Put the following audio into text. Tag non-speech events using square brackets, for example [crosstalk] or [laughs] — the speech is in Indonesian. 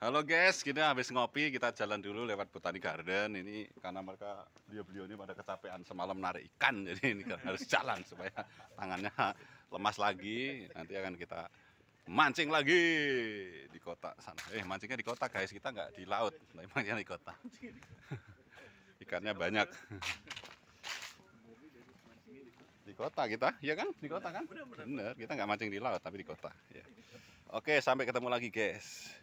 Halo guys, kita habis ngopi, kita jalan dulu lewat Botani Garden. Ini karena mereka beliau-beliau ini pada kecapean semalam narik ikan, [laughs] jadi ini kan harus jalan supaya tangannya lemas lagi. Nanti akan kita mancing lagi di kota sana. Eh, mancingnya di kota guys, kita nggak di laut, tapi mancingnya di kota. [laughs] Ikannya banyak. Di kota kita, ya kan? Di kota kan? Bener, kita nggak mancing di laut, tapi di kota. Iya. Oke, sampai ketemu lagi guys.